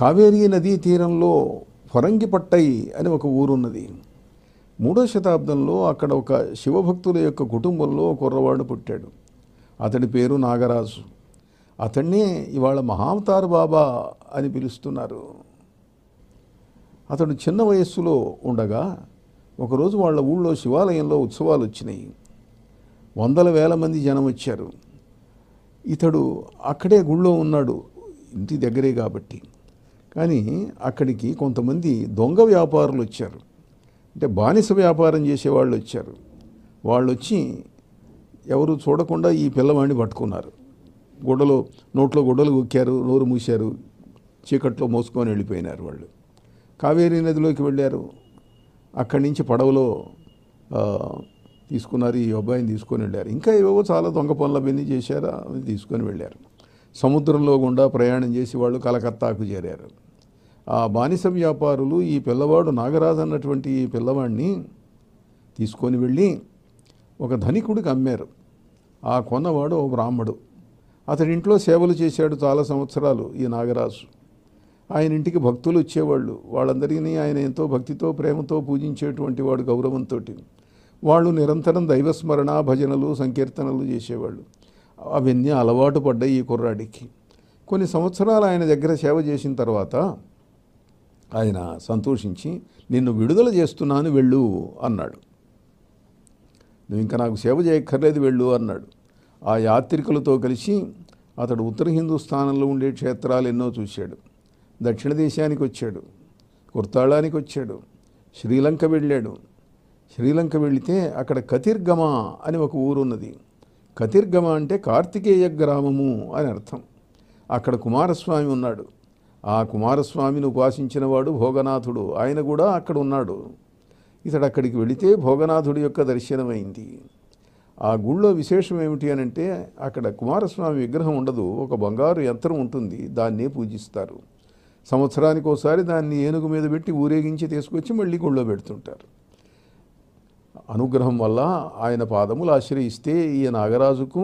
కావేరీ నదీ తీరంలో ఫరంగిపట్టై అని ఒక ఊరున్నది మూడో శతాబ్దంలో అక్కడ ఒక శివభక్తుల యొక్క కుటుంబంలో కుర్రవాడు పుట్టాడు అతడి పేరు నాగరాజు అతన్నే ఇవాళ మహావతార్ బాబా అని పిలుస్తున్నారు అతడు చిన్న వయస్సులో ఉండగా ఒకరోజు వాళ్ళ ఊళ్ళో శివాలయంలో ఉత్సవాలు వచ్చినాయి వందల వేల మంది జనం వచ్చారు ఇతడు అక్కడే గుళ్ళో ఉన్నాడు ఇంటి దగ్గరే కాబట్టి కానీ అక్కడికి కొంతమంది దొంగ వ్యాపారులు వచ్చారు అంటే బానిస వ్యాపారం చేసేవాళ్ళు వచ్చారు వాళ్ళు వచ్చి ఎవరు చూడకుండా ఈ పిల్లవాడిని పట్టుకున్నారు గుడ్డలో నోట్లో గుడ్డలు గుక్కారు నోరు మూశారు చీకట్లో మోసుకొని వెళ్ళిపోయినారు వాళ్ళు కావేరీ నదిలోకి వెళ్ళారు అక్కడి నుంచి పడవలో తీసుకున్నారు ఈ అబ్బాయిని తీసుకొని వెళ్ళారు ఇంకా ఏవేవో చాలా దొంగ పనులు అవన్నీ చేశారు అవి తీసుకొని వెళ్ళారు సముద్రంలో గుండా ప్రయాణం చేసి వాళ్ళు కలకత్తాకు చేరారు ఆ బానిస వ్యాపారులు ఈ పిల్లవాడు నాగరాజు అన్నటువంటి ఈ పిల్లవాడిని తీసుకొని వెళ్ళి ఒక ధనికుడికి అమ్మారు ఆ కొన్నవాడు ఓ బ్రాహ్మడు అతడింట్లో సేవలు చేశాడు చాలా సంవత్సరాలు ఈ నాగరాజు ఆయన ఇంటికి భక్తులు వచ్చేవాళ్ళు వాళ్ళందరినీ ఆయన ఎంతో భక్తితో ప్రేమతో పూజించేటువంటి వాడు గౌరవంతో వాళ్ళు నిరంతరం దైవస్మరణ భజనలు సంకీర్తనలు చేసేవాళ్ళు అవన్నీ అలవాటు పడ్డాయి ఈ కుర్రాడికి కొన్ని సంవత్సరాలు ఆయన దగ్గర సేవ చేసిన తర్వాత ఆయన సంతోషించి నిన్ను విడుదల చేస్తున్నాను వెళ్ళు అన్నాడు నువ్వు ఇంకా నాకు సేవ చేయక్కర్లేదు వెళ్ళు అన్నాడు ఆ యాత్రికులతో కలిసి అతడు ఉత్తర స్థానంలో ఉండే క్షేత్రాలు ఎన్నో చూశాడు దక్షిణ దేశానికి వచ్చాడు కుర్తాళానికి వచ్చాడు శ్రీలంక వెళ్ళాడు శ్రీలంక వెళితే అక్కడ కతిర్గమ అని ఒక ఊరున్నది కతిర్గమ అంటే కార్తికేయ గ్రామము అని అర్థం అక్కడ కుమారస్వామి ఉన్నాడు ఆ కుమారస్వామిని ఉపాసించిన వాడు భోగనాథుడు ఆయన కూడా అక్కడ ఉన్నాడు ఇతడు అక్కడికి వెళితే భోగనాథుడి యొక్క దర్శనమైంది ఆ గుళ్ళో విశేషం ఏమిటి అని అంటే అక్కడ కుమారస్వామి విగ్రహం ఉండదు ఒక బంగారు యంత్రం ఉంటుంది దాన్నే పూజిస్తారు సంవత్సరానికి ఒకసారి దాన్ని ఏనుగు మీద పెట్టి ఊరేగించి తీసుకొచ్చి మళ్ళీ గుళ్ళో పెడుతుంటారు అనుగ్రహం వల్ల ఆయన పాదములు ఆశ్రయిస్తే ఈ నాగరాజుకు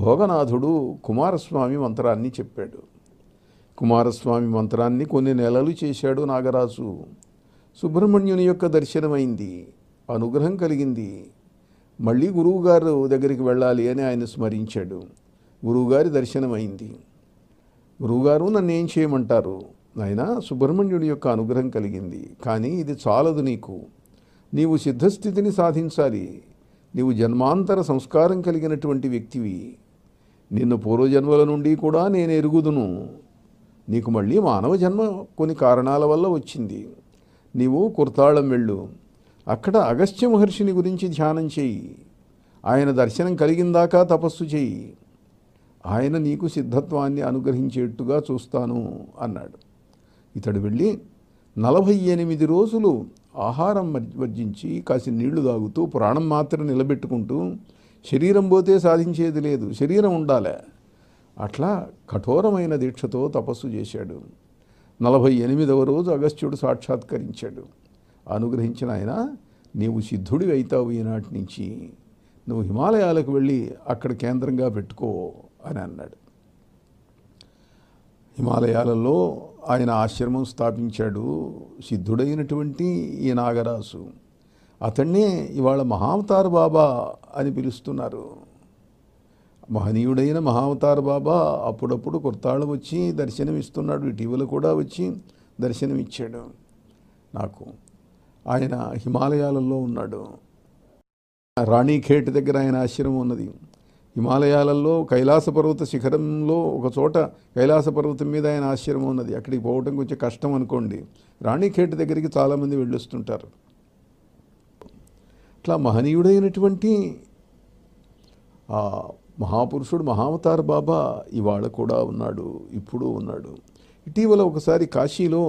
భోగనాథుడు కుమారస్వామి మంత్రాన్ని చెప్పాడు కుమారస్వామి మంత్రాన్ని కొన్ని నెలలు చేశాడు నాగరాజు సుబ్రహ్మణ్యుని యొక్క దర్శనమైంది అనుగ్రహం కలిగింది మళ్ళీ గురువుగారు దగ్గరికి వెళ్ళాలి అని ఆయన స్మరించాడు గురువుగారి దర్శనమైంది గురువుగారు నన్ను ఏం చేయమంటారు నాయనా సుబ్రహ్మణ్యుడి యొక్క అనుగ్రహం కలిగింది కానీ ఇది చాలదు నీకు నీవు సిద్ధస్థితిని సాధించాలి నీవు జన్మాంతర సంస్కారం కలిగినటువంటి వ్యక్తివి నిన్ను పూర్వజన్మల నుండి కూడా నేను ఎరుగుదును నీకు మళ్ళీ మానవ జన్మ కొన్ని కారణాల వల్ల వచ్చింది నీవు కుర్తాళం వెళ్ళు అక్కడ అగస్త్య మహర్షిని గురించి ధ్యానం చేయి ఆయన దర్శనం కలిగిందాకా తపస్సు చేయి ఆయన నీకు సిద్ధత్వాన్ని అనుగ్రహించేట్టుగా చూస్తాను అన్నాడు ఇతడు వెళ్ళి నలభై ఎనిమిది రోజులు ఆహారం వర్జించి కాసి నీళ్లు తాగుతూ ప్రాణం మాత్రం నిలబెట్టుకుంటూ శరీరం పోతే సాధించేది లేదు శరీరం ఉండాలి అట్లా కఠోరమైన దీక్షతో తపస్సు చేశాడు నలభై ఎనిమిదవ రోజు అగస్త్యుడు సాక్షాత్కరించాడు అనుగ్రహించిన ఆయన నీవు సిద్ధుడి అవుతావు ఈనాటి నుంచి నువ్వు హిమాలయాలకు వెళ్ళి అక్కడ కేంద్రంగా పెట్టుకో అని అన్నాడు హిమాలయాలలో ఆయన ఆశ్రమం స్థాపించాడు సిద్ధుడైనటువంటి ఈ నాగరాజు అతన్నే ఇవాళ మహావతార బాబా అని పిలుస్తున్నారు మహనీయుడైన మహావతార బాబా అప్పుడప్పుడు కొత్తాళ్ళు వచ్చి దర్శనమిస్తున్నాడు ఇటీవల కూడా వచ్చి దర్శనమిచ్చాడు నాకు ఆయన హిమాలయాలలో ఉన్నాడు రాణిఖేట్ దగ్గర ఆయన ఆశ్రమం ఉన్నది హిమాలయాలలో కైలాస పర్వత శిఖరంలో ఒక చోట కైలాస పర్వతం మీద ఆయన ఆశ్రమం ఉన్నది అక్కడికి పోవడం కొంచెం కష్టం అనుకోండి రాణిఖేట్ దగ్గరికి చాలామంది వెళ్ళొస్తుంటారు అట్లా మహనీయుడైనటువంటి మహాపురుషుడు మహావతార బాబా ఇవాళ కూడా ఉన్నాడు ఇప్పుడు ఉన్నాడు ఇటీవల ఒకసారి కాశీలో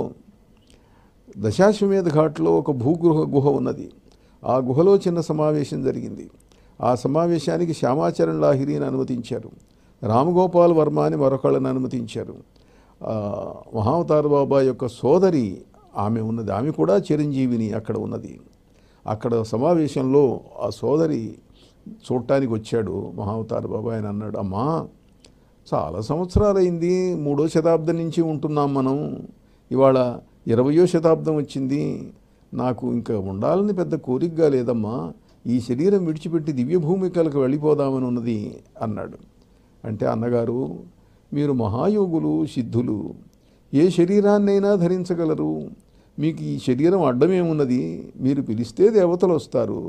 దశాశ్వమేధ ఘాట్లో ఒక భూగృహ గుహ ఉన్నది ఆ గుహలో చిన్న సమావేశం జరిగింది ఆ సమావేశానికి శ్యామాచరణ్ లాహిరిని అనుమతించారు రామగోపాల్ వర్మ అని మరొకళ్ళని అనుమతించారు మహావతార బాబా యొక్క సోదరి ఆమె ఉన్నది ఆమె కూడా చిరంజీవిని అక్కడ ఉన్నది అక్కడ సమావేశంలో ఆ సోదరి చూడటానికి వచ్చాడు మహావతార బాబు ఆయన అన్నాడు అమ్మా చాలా సంవత్సరాలైంది మూడో శతాబ్దం నుంచి ఉంటున్నాం మనం ఇవాళ ఇరవయో శతాబ్దం వచ్చింది నాకు ఇంకా ఉండాలని పెద్ద కోరికగా లేదమ్మా ఈ శరీరం విడిచిపెట్టి దివ్య భూమికలకు వెళ్ళిపోదామని ఉన్నది అన్నాడు అంటే అన్నగారు మీరు మహాయోగులు సిద్ధులు ఏ శరీరాన్నైనా ధరించగలరు మీకు ఈ శరీరం అడ్డమేమున్నది మీరు పిలిస్తే దేవతలు వస్తారు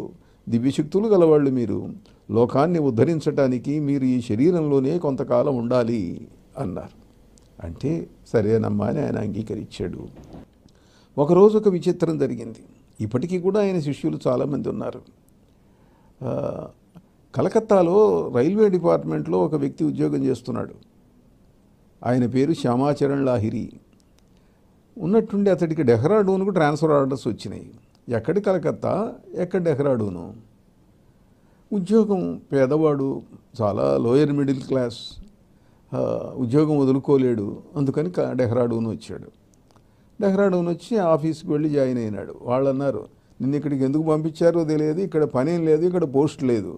దివ్యశక్తులు గలవాళ్ళు మీరు లోకాన్ని ఉద్ధరించటానికి మీరు ఈ శరీరంలోనే కొంతకాలం ఉండాలి అన్నారు అంటే సరేనమ్మా అని ఆయన అంగీకరించాడు ఒకరోజు ఒక విచిత్రం జరిగింది ఇప్పటికీ కూడా ఆయన శిష్యులు చాలామంది ఉన్నారు కలకత్తాలో రైల్వే డిపార్ట్మెంట్లో ఒక వ్యక్తి ఉద్యోగం చేస్తున్నాడు ఆయన పేరు శ్యామాచరణ్ లాహిరి ఉన్నట్టుండి అతడికి డెహ్రాడూన్కు ట్రాన్స్ఫర్ ఆర్డర్స్ వచ్చినాయి ఎక్కడి కలకత్తా ఎక్కడ డెహ్రాడూను ఉద్యోగం పేదవాడు చాలా లోయర్ మిడిల్ క్లాస్ ఉద్యోగం వదులుకోలేడు అందుకని డెహ్రాడూన్ వచ్చాడు డెహ్రాడూన్ వచ్చి ఆఫీస్కి వెళ్ళి జాయిన్ అయినాడు వాళ్ళు అన్నారు నిన్ను ఇక్కడికి ఎందుకు పంపించారో తెలియదు ఇక్కడ పని లేదు ఇక్కడ పోస్ట్ లేదు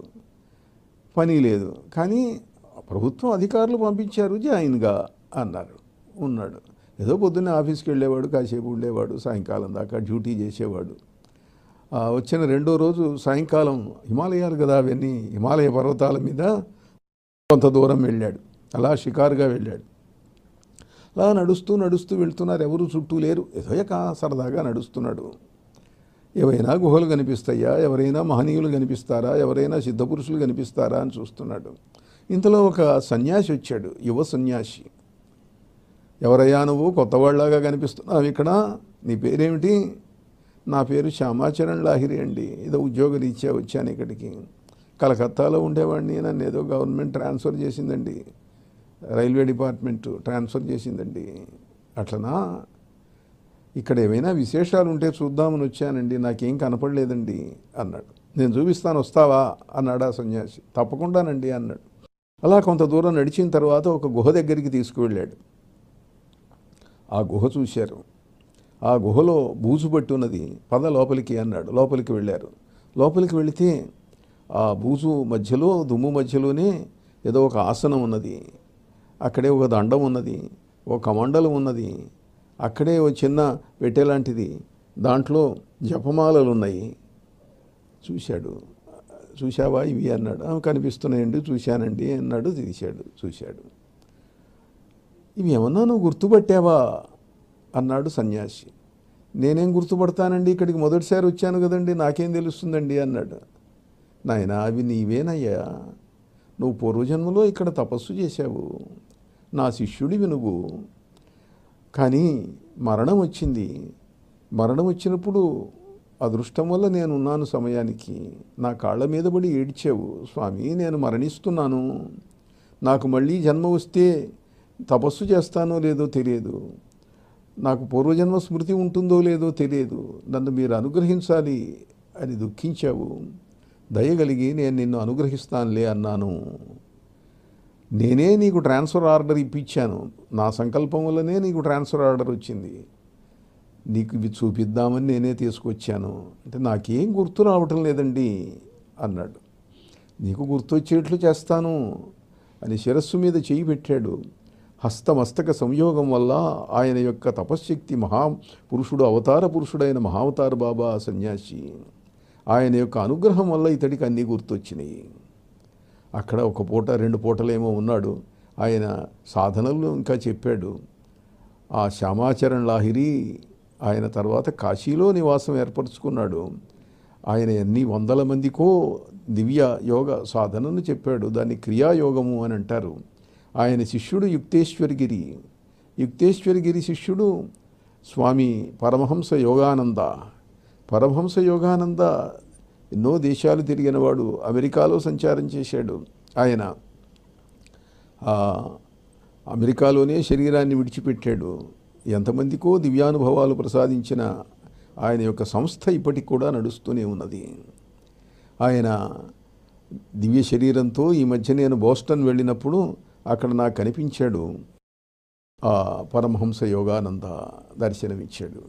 పని లేదు కానీ ప్రభుత్వం అధికారులు పంపించారు జాయిన్గా అన్నారు ఉన్నాడు ఏదో పొద్దున్నే ఆఫీస్కి వెళ్ళేవాడు కాసేపు ఉండేవాడు సాయంకాలం దాకా డ్యూటీ చేసేవాడు వచ్చిన రెండో రోజు సాయంకాలం హిమాలయాలు కదా అవన్నీ హిమాలయ పర్వతాల మీద కొంత దూరం వెళ్ళాడు అలా షికారుగా వెళ్ళాడు అలా నడుస్తూ నడుస్తూ వెళ్తున్నారు ఎవరు చుట్టూ లేరు ఒక సరదాగా నడుస్తున్నాడు ఏవైనా గుహలు కనిపిస్తాయా ఎవరైనా మహనీయులు కనిపిస్తారా ఎవరైనా సిద్ధపురుషులు కనిపిస్తారా అని చూస్తున్నాడు ఇంతలో ఒక సన్యాసి వచ్చాడు యువ సన్యాసి ఎవరయ్యా నువ్వు కొత్తవాళ్ళలాగా కనిపిస్తున్నావు ఇక్కడ నీ పేరేమిటి నా పేరు శ్యామాచరణ్ లాహిరి అండి ఏదో ఉద్యోగరీత్యా వచ్చాను ఇక్కడికి కలకత్తాలో ఉండేవాడిని నన్ను ఏదో గవర్నమెంట్ ట్రాన్స్ఫర్ చేసిందండి రైల్వే డిపార్ట్మెంటు ట్రాన్స్ఫర్ చేసిందండి అట్లనా ఇక్కడ ఏమైనా విశేషాలు ఉంటే చూద్దామని వచ్చానండి నాకేం కనపడలేదండి అన్నాడు నేను చూపిస్తాను వస్తావా అన్నాడు ఆ సన్యాసి తప్పకుండానండి అన్నాడు అలా కొంత దూరం నడిచిన తర్వాత ఒక గుహ దగ్గరికి తీసుకువెళ్ళాడు ఆ గుహ చూశారు ఆ గుహలో బూజు పట్టి ఉన్నది పద లోపలికి అన్నాడు లోపలికి వెళ్ళారు లోపలికి వెళితే ఆ బూజు మధ్యలో దుమ్ము మధ్యలోనే ఏదో ఒక ఆసనం ఉన్నది అక్కడే ఒక దండం ఉన్నది ఒక మండలం ఉన్నది అక్కడే ఒక చిన్న పెట్టేలాంటిది దాంట్లో జపమాలలు ఉన్నాయి చూశాడు చూశావా ఇవి అన్నాడు కనిపిస్తున్నాయండి చూశానండి అన్నాడు తీశాడు చూశాడు ఇవి ఏమన్నా నువ్వు గుర్తుపట్టావా అన్నాడు సన్యాసి నేనేం గుర్తుపడతానండి ఇక్కడికి మొదటిసారి వచ్చాను కదండి నాకేం తెలుస్తుందండి అన్నాడు నాయన అవి నీవేనయ్యా నువ్వు పూర్వజన్మలో ఇక్కడ తపస్సు చేశావు నా శిష్యుడివి నువ్వు కానీ మరణం వచ్చింది మరణం వచ్చినప్పుడు అదృష్టం వల్ల నేనున్నాను సమయానికి నా కాళ్ళ మీద పడి ఏడ్చావు స్వామి నేను మరణిస్తున్నాను నాకు మళ్ళీ జన్మ వస్తే తపస్సు చేస్తానో లేదో తెలియదు నాకు పూర్వజన్మ స్మృతి ఉంటుందో లేదో తెలియదు నన్ను మీరు అనుగ్రహించాలి అని దుఃఖించావు దయగలిగి నేను నిన్ను అనుగ్రహిస్తానులే అన్నాను నేనే నీకు ట్రాన్స్ఫర్ ఆర్డర్ ఇప్పించాను నా సంకల్పం వల్లనే నీకు ట్రాన్స్ఫర్ ఆర్డర్ వచ్చింది నీకు ఇవి చూపిద్దామని నేనే తీసుకొచ్చాను అంటే నాకేం గుర్తు రావటం లేదండి అన్నాడు నీకు గుర్తొచ్చేట్లు చేస్తాను అని శిరస్సు మీద చేయి పెట్టాడు హస్తమస్తక సంయోగం వల్ల ఆయన యొక్క తపశ్శక్తి మహా పురుషుడు అవతార పురుషుడైన మహావతార బాబా సన్యాసి ఆయన యొక్క అనుగ్రహం వల్ల ఇతడికి అన్నీ గుర్తొచ్చినాయి అక్కడ ఒక పూట రెండు పూటలేమో ఉన్నాడు ఆయన సాధనలు ఇంకా చెప్పాడు ఆ శ్యామాచరణ్ లాహిరి ఆయన తర్వాత కాశీలో నివాసం ఏర్పరచుకున్నాడు ఆయన ఎన్ని వందల మందికో దివ్య యోగ సాధనను చెప్పాడు దాన్ని క్రియాయోగము అని అంటారు ఆయన శిష్యుడు యుక్తేశ్వరగిరి యుక్తేశ్వరగిరి శిష్యుడు స్వామి పరమహంస యోగానంద పరమహంస యోగానంద ఎన్నో దేశాలు తిరిగినవాడు అమెరికాలో సంచారం చేశాడు ఆయన అమెరికాలోనే శరీరాన్ని విడిచిపెట్టాడు ఎంతమందికో దివ్యానుభవాలు ప్రసాదించిన ఆయన యొక్క సంస్థ ఇప్పటికి కూడా నడుస్తూనే ఉన్నది ఆయన దివ్య శరీరంతో ఈ మధ్య నేను బోస్టన్ వెళ్ళినప్పుడు అక్కడ నాకు కనిపించాడు ఆ పరమహంస యోగానంద దర్శనమిచ్చాడు